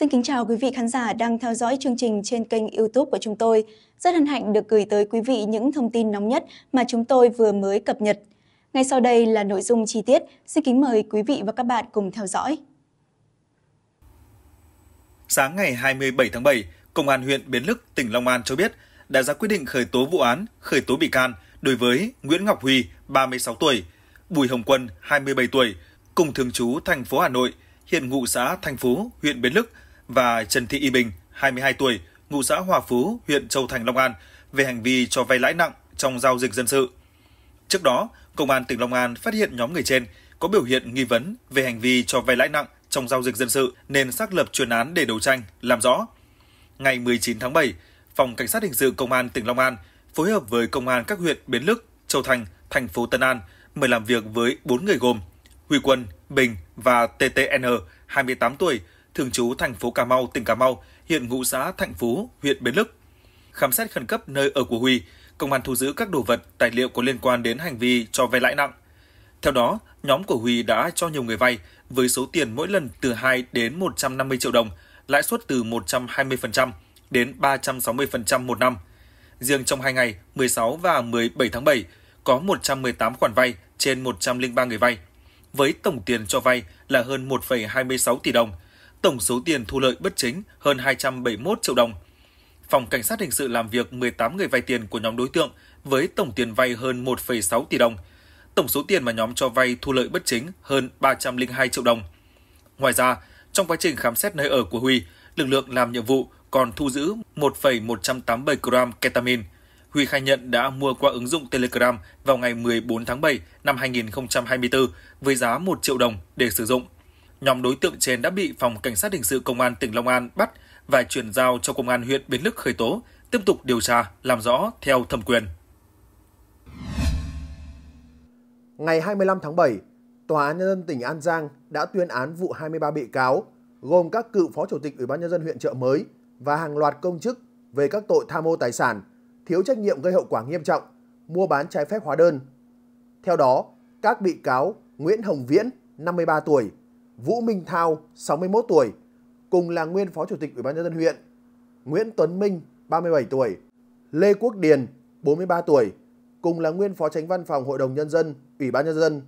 Xin kính chào quý vị khán giả đang theo dõi chương trình trên kênh YouTube của chúng tôi. Rất hân hạnh được gửi tới quý vị những thông tin nóng nhất mà chúng tôi vừa mới cập nhật. Ngay sau đây là nội dung chi tiết, xin kính mời quý vị và các bạn cùng theo dõi. Sáng ngày 27 tháng 7, Công an huyện Biến Lức, tỉnh Long An cho biết đã ra quyết định khởi tố vụ án, khởi tố bị can đối với Nguyễn Ngọc Huy, 36 tuổi, Bùi Hồng Quân, 27 tuổi, cùng thường trú thành phố Hà Nội, hiện ngụ xã Thành Phú, huyện Biến Lức – và Trần Thị Y Bình, 22 tuổi, ngụ xã Hòa Phú, huyện Châu Thành, Long An về hành vi cho vay lãi nặng trong giao dịch dân sự. Trước đó, Công an tỉnh Long An phát hiện nhóm người trên có biểu hiện nghi vấn về hành vi cho vay lãi nặng trong giao dịch dân sự nên xác lập chuyên án để đấu tranh, làm rõ. Ngày 19 tháng 7, Phòng Cảnh sát Hình sự Công an tỉnh Long An phối hợp với Công an các huyện Bến Lức, Châu Thành, thành phố Tân An mời làm việc với 4 người gồm Huy Quân, Bình và TTN, 28 tuổi, thường trú thành phố Cà Mau, tỉnh Cà Mau, hiện ngụ xã Thạnh Phú, huyện Bến Lức. Khám xét khẩn cấp nơi ở của Huy, công an thu giữ các đồ vật, tài liệu có liên quan đến hành vi cho vay lãi nặng. Theo đó, nhóm của Huy đã cho nhiều người vay với số tiền mỗi lần từ 2 đến 150 triệu đồng, lãi suất từ 120% đến 360% một năm. Riêng trong hai ngày 16 và 17 tháng 7, có 118 khoản vay trên 103 người vay, với tổng tiền cho vay là hơn 1,26 tỷ đồng – tổng số tiền thu lợi bất chính hơn 271 triệu đồng. Phòng Cảnh sát Hình sự làm việc 18 người vay tiền của nhóm đối tượng với tổng tiền vay hơn 1,6 tỷ đồng. Tổng số tiền mà nhóm cho vay thu lợi bất chính hơn 302 triệu đồng. Ngoài ra, trong quá trình khám xét nơi ở của Huy, lực lượng làm nhiệm vụ còn thu giữ 1,187 gram ketamine. Huy khai nhận đã mua qua ứng dụng Telegram vào ngày 14 tháng 7 năm 2024 với giá 1 triệu đồng để sử dụng. Nhóm đối tượng trên đã bị Phòng Cảnh sát Hình sự Công an tỉnh Long An bắt và chuyển giao cho Công an huyện Bến Lức khởi tố, tiếp tục điều tra, làm rõ theo thẩm quyền. Ngày 25 tháng 7, Tòa án Nhân dân tỉnh An Giang đã tuyên án vụ 23 bị cáo, gồm các cựu Phó Chủ tịch Ủy ban Nhân dân huyện Trợ Mới và hàng loạt công chức về các tội tham mô tài sản, thiếu trách nhiệm gây hậu quả nghiêm trọng, mua bán trái phép hóa đơn. Theo đó, các bị cáo Nguyễn Hồng Viễn, 53 tuổi, Vũ Minh Thao, 61 tuổi, cùng là nguyên Phó Chủ tịch Ủy ban nhân dân huyện, Nguyễn Tuấn Minh, 37 tuổi, Lê Quốc Điền, 43 tuổi, cùng là nguyên Phó Tránh Văn phòng Hội đồng Nhân dân, Ủy ban Nhân dân,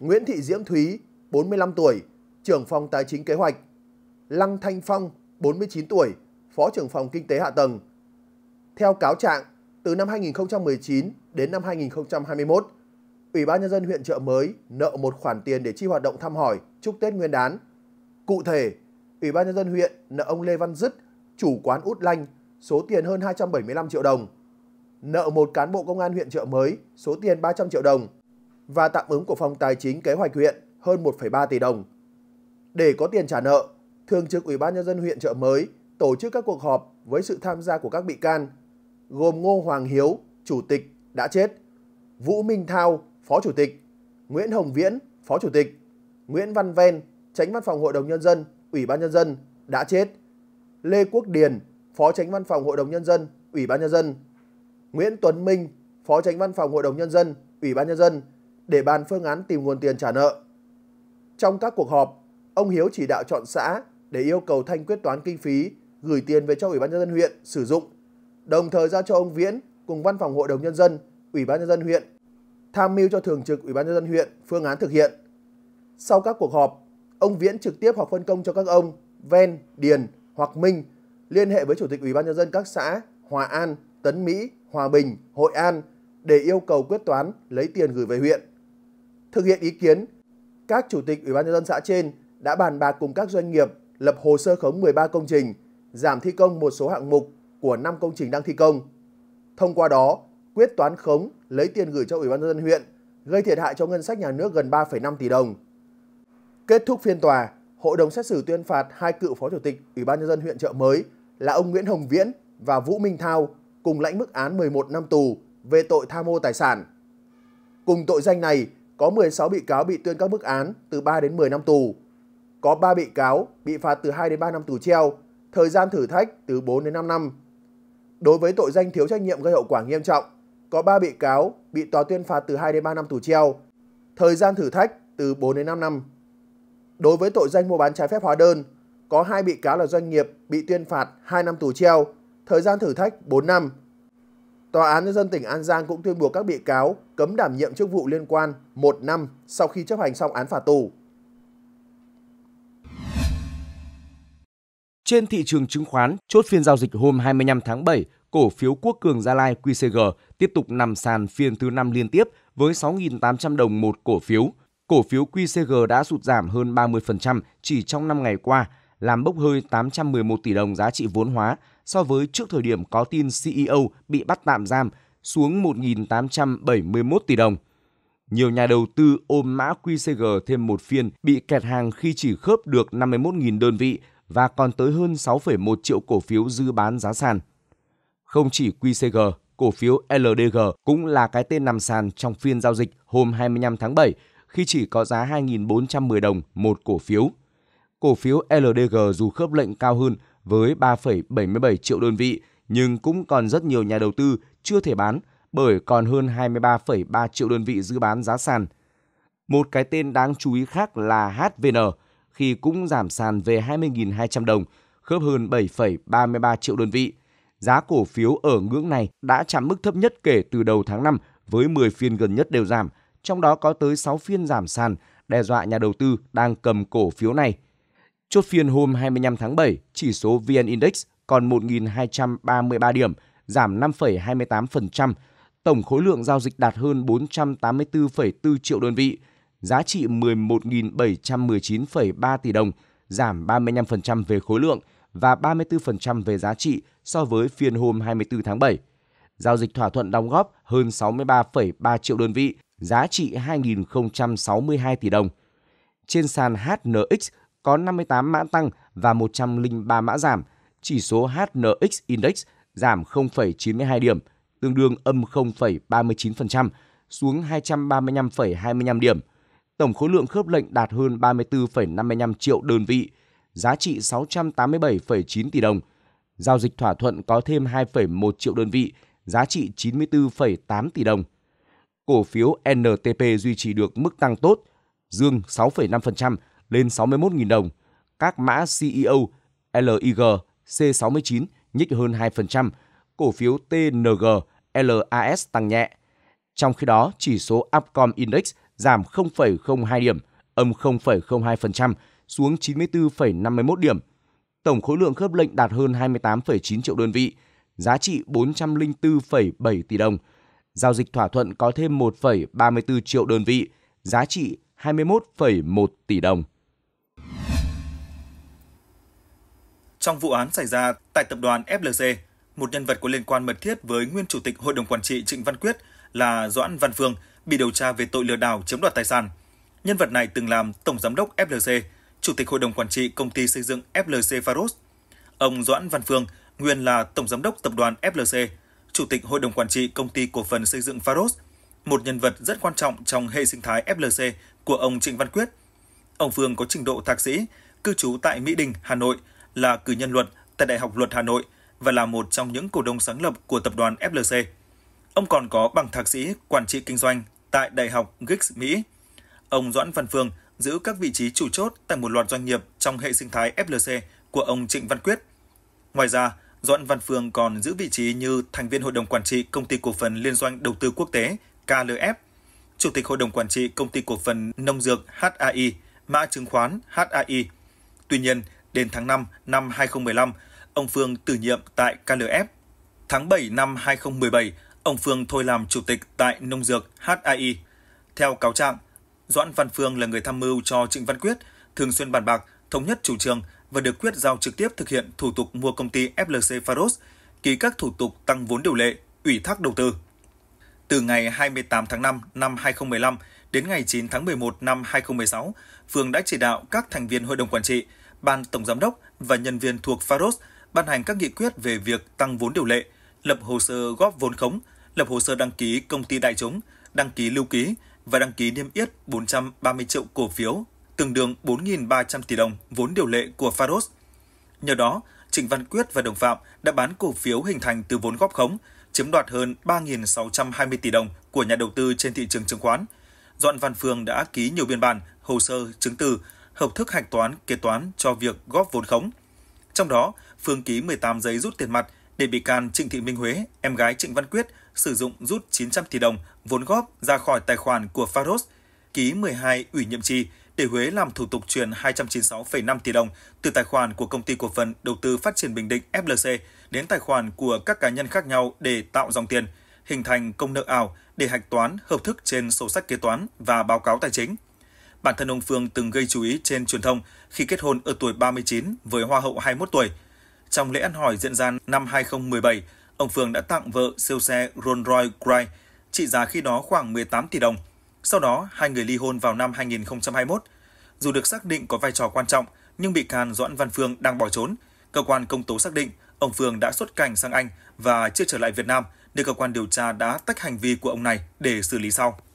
Nguyễn Thị Diễm Thúy, 45 tuổi, trưởng phòng Tài chính Kế hoạch, Lăng Thanh Phong, 49 tuổi, Phó trưởng phòng Kinh tế Hạ tầng. Theo cáo trạng, từ năm 2019 đến năm 2021, Ủy ban Nhân dân huyện Trợ Mới nợ một khoản tiền để chi hoạt động thăm hỏi chúc Tết Nguyên đán. Cụ thể, Ủy ban Nhân dân huyện nợ ông Lê Văn Dứt, chủ quán Út Lanh, số tiền hơn 275 triệu đồng. Nợ một cán bộ công an huyện Trợ Mới số tiền 300 triệu đồng và tạm ứng của phòng tài chính kế hoạch huyện hơn 1,3 tỷ đồng. Để có tiền trả nợ, Thường trực Ủy ban Nhân dân huyện Trợ Mới tổ chức các cuộc họp với sự tham gia của các bị can, gồm Ngô Hoàng Hiếu, Chủ tịch, đã chết, Vũ Minh Thao, Phó Chủ tịch, Nguyễn Hồng Viễn, Phó Chủ tịch, Nguyễn Văn Ven, Tránh Văn phòng Hội đồng Nhân dân, Ủy ban Nhân dân đã chết. Lê Quốc Điền, Phó Tránh Văn phòng Hội đồng Nhân dân, Ủy ban Nhân dân. Nguyễn Tuấn Minh, Phó Tránh Văn phòng Hội đồng Nhân dân, Ủy ban Nhân dân để bàn phương án tìm nguồn tiền trả nợ. Trong các cuộc họp, ông Hiếu chỉ đạo chọn xã để yêu cầu Thanh quyết toán kinh phí gửi tiền về cho Ủy ban Nhân dân huyện sử dụng, đồng thời giao cho ông Viễn cùng Văn phòng Hội đồng Nhân dân, Ủy ban Nhân dân huyện tham mưu cho thường trực Ủy ban nhân dân huyện phương án thực hiện. Sau các cuộc họp, ông Viễn trực tiếp hoặc phân công cho các ông Ven, Điền hoặc Minh liên hệ với chủ tịch Ủy ban nhân dân các xã Hòa An, Tấn Mỹ, Hòa Bình, Hội An để yêu cầu quyết toán lấy tiền gửi về huyện. Thực hiện ý kiến, các chủ tịch Ủy ban nhân dân xã trên đã bàn bạc cùng các doanh nghiệp lập hồ sơ khống 13 công trình, giảm thi công một số hạng mục của 5 công trình đang thi công. Thông qua đó, quyết toán khống lấy tiền gửi cho Ủy ban nhân dân huyện, gây thiệt hại cho ngân sách nhà nước gần 3,5 tỷ đồng. Kết thúc phiên tòa, hội đồng xét xử tuyên phạt hai cựu phó chủ tịch Ủy ban nhân dân huyện Chợ Mới là ông Nguyễn Hồng Viễn và Vũ Minh Thao cùng lãnh mức án 11 năm tù về tội tham mô tài sản. Cùng tội danh này, có 16 bị cáo bị tuyên các mức án từ 3 đến 10 năm tù. Có 3 bị cáo bị phạt từ 2 đến 3 năm tù treo, thời gian thử thách từ 4 đến 5 năm. Đối với tội danh thiếu trách nhiệm gây hậu quả nghiêm trọng, có 3 bị cáo bị tòa tuyên phạt từ 2 đến 3 năm tù treo, thời gian thử thách từ 4 đến 5 năm. Đối với tội danh mua bán trái phép hóa đơn, có 2 bị cáo là doanh nghiệp bị tuyên phạt 2 năm tù treo, thời gian thử thách 4 năm. Tòa án nhân dân tỉnh An Giang cũng tuyên buộc các bị cáo cấm đảm nhiệm chức vụ liên quan 1 năm sau khi chấp hành xong án phạt tù. Trên thị trường chứng khoán, chốt phiên giao dịch hôm 25 tháng 7 cổ phiếu Quốc Cường Gia Lai QCG tiếp tục nằm sàn phiên thứ năm liên tiếp với 6.800 đồng một cổ phiếu. Cổ phiếu QCG đã sụt giảm hơn 30% chỉ trong 5 ngày qua, làm bốc hơi 811 tỷ đồng giá trị vốn hóa so với trước thời điểm có tin CEO bị bắt tạm giam xuống 1.871 tỷ đồng. Nhiều nhà đầu tư ôm mã QCG thêm một phiên bị kẹt hàng khi chỉ khớp được 51.000 đơn vị và còn tới hơn 6,1 triệu cổ phiếu dư bán giá sàn. Không chỉ QCG, cổ phiếu LDG cũng là cái tên nằm sàn trong phiên giao dịch hôm 25 tháng 7 khi chỉ có giá 2.410 đồng một cổ phiếu. Cổ phiếu LDG dù khớp lệnh cao hơn với 3,77 triệu đơn vị nhưng cũng còn rất nhiều nhà đầu tư chưa thể bán bởi còn hơn 23,3 triệu đơn vị giữ bán giá sàn. Một cái tên đáng chú ý khác là HVN khi cũng giảm sàn về 20.200 đồng, khớp hơn 7,33 triệu đơn vị – giá cổ phiếu ở ngưỡng này đã chạm mức thấp nhất kể từ đầu tháng 5 với 10 phiên gần nhất đều giảm, trong đó có tới 6 phiên giảm sàn, đe dọa nhà đầu tư đang cầm cổ phiếu này. Chốt phiên hôm 25 tháng 7, chỉ số VN Index còn 1.233 điểm, giảm 5,28%. Tổng khối lượng giao dịch đạt hơn 484,4 triệu đơn vị, giá trị 11.719,3 tỷ đồng, giảm 35% về khối lượng – và 34% về giá trị so với phiên hôm 24 tháng 7. Giao dịch thỏa thuận đóng góp hơn 63,3 triệu đơn vị, giá trị 2.062 tỷ đồng. Trên sàn HNX có 58 mã tăng và 103 mã giảm, chỉ số HNX Index giảm 0,92 điểm, tương đương âm 0,39%, xuống 235,25 điểm. Tổng khối lượng khớp lệnh đạt hơn 34,55 triệu đơn vị, giá trị 687,9 tỷ đồng. Giao dịch thỏa thuận có thêm 2,1 triệu đơn vị, giá trị 94,8 tỷ đồng. Cổ phiếu NTP duy trì được mức tăng tốt, dương 6,5% lên 61.000 đồng. Các mã CEO, LIG, C69 nhích hơn 2%, cổ phiếu TNG, LAS tăng nhẹ. Trong khi đó, chỉ số Upcom Index giảm 0,02 điểm, âm 0,02%, xuống 94,51 điểm. Tổng khối lượng khớp lệnh đạt hơn 28,9 triệu đơn vị, giá trị 404,7 tỷ đồng. Giao dịch thỏa thuận có thêm 1,34 triệu đơn vị, giá trị 21,1 tỷ đồng. Trong vụ án xảy ra tại tập đoàn FLC, một nhân vật có liên quan mật thiết với nguyên chủ tịch hội đồng quản trị Trịnh Văn Quyết là Doãn Văn Phương bị điều tra về tội lừa đảo chiếm đoạt tài sản. Nhân vật này từng làm tổng giám đốc FLC, Chủ tịch Hội đồng Quản trị Công ty Xây dựng FLC Faros, ông Doãn Văn Phương, nguyên là Tổng Giám đốc Tập đoàn FLC, Chủ tịch Hội đồng Quản trị Công ty Cổ phần Xây dựng Faros, một nhân vật rất quan trọng trong hệ sinh thái FLC của ông Trịnh Văn Quyết. Ông Phương có trình độ thạc sĩ, cư trú tại Mỹ Đình, Hà Nội, là cử nhân luật tại Đại học Luật Hà Nội và là một trong những cổ đông sáng lập của tập đoàn FLC. Ông còn có bằng thạc sĩ quản trị kinh doanh tại Đại học Gix Mỹ. Ông Doãn Văn Phương – giữ các vị trí chủ chốt tại một loạt doanh nghiệp trong hệ sinh thái FLC của ông Trịnh Văn Quyết. Ngoài ra, Doãn Văn Phương còn giữ vị trí như thành viên hội đồng quản trị công ty cổ phần liên doanh đầu tư quốc tế KLF, chủ tịch hội đồng quản trị công ty cổ phần nông dược HAI, mã chứng khoán HAI. Tuy nhiên, đến tháng 5 năm 2015, ông Phương từ nhiệm tại KLF. Tháng 7 năm 2017, ông Phương thôi làm chủ tịch tại nông dược HAI. Theo cáo trạng, Doãn Văn Phương là người tham mưu cho Trịnh Văn Quyết, thường xuyên bàn bạc, thống nhất chủ trương và được quyết giao trực tiếp thực hiện thủ tục mua công ty FLC Faros, ký các thủ tục tăng vốn điều lệ, ủy thác đầu tư. Từ ngày 28 tháng 5 năm 2015 đến ngày 9 tháng 11 năm 2016, Phương đã chỉ đạo các thành viên hội đồng quản trị, ban tổng giám đốc và nhân viên thuộc Faros ban hành các nghị quyết về việc tăng vốn điều lệ, lập hồ sơ góp vốn khống, lập hồ sơ đăng ký công ty đại chúng, đăng ký lưu ký và đăng ký niêm yết 430 triệu cổ phiếu, tương đương 4.300 tỷ đồng vốn điều lệ của Faros. Nhờ đó, Trịnh Văn Quyết và đồng phạm đã bán cổ phiếu hình thành từ vốn góp khống, chiếm đoạt hơn 3.620 tỷ đồng của nhà đầu tư trên thị trường chứng khoán. Doãn Văn Phương đã ký nhiều biên bản, hồ sơ, chứng từ, hợp thức hạch toán, kế toán cho việc góp vốn khống. Trong đó, Phương ký 18 giấy rút tiền mặt để bị can Trịnh Thị Minh Huế, em gái Trịnh Văn Quyết sử dụng rút 900 tỷ đồng vốn góp ra khỏi tài khoản của Faros, ký 12 ủy nhiệm chi để Huế làm thủ tục chuyển 296,5 tỷ đồng từ tài khoản của công ty cổ phần đầu tư phát triển Bình Định FLC đến tài khoản của các cá nhân khác nhau để tạo dòng tiền, hình thành công nợ ảo để hạch toán hợp thức trên sổ sách kế toán và báo cáo tài chính. Bản thân ông Phương từng gây chú ý trên truyền thông khi kết hôn ở tuổi 39 với hoa hậu 21 tuổi. Trong lễ ăn hỏi diễn ra năm 2017, ông Phương đã tặng vợ siêu xe Rolls Royce Grey trị giá khi đó khoảng 18 tỷ đồng. Sau đó, hai người ly hôn vào năm 2021. Dù được xác định có vai trò quan trọng, nhưng bị can Doãn Văn Phương đang bỏ trốn. Cơ quan công tố xác định ông Phương đã xuất cảnh sang Anh và chưa trở lại Việt Nam, nên cơ quan điều tra đã tách hành vi của ông này để xử lý sau.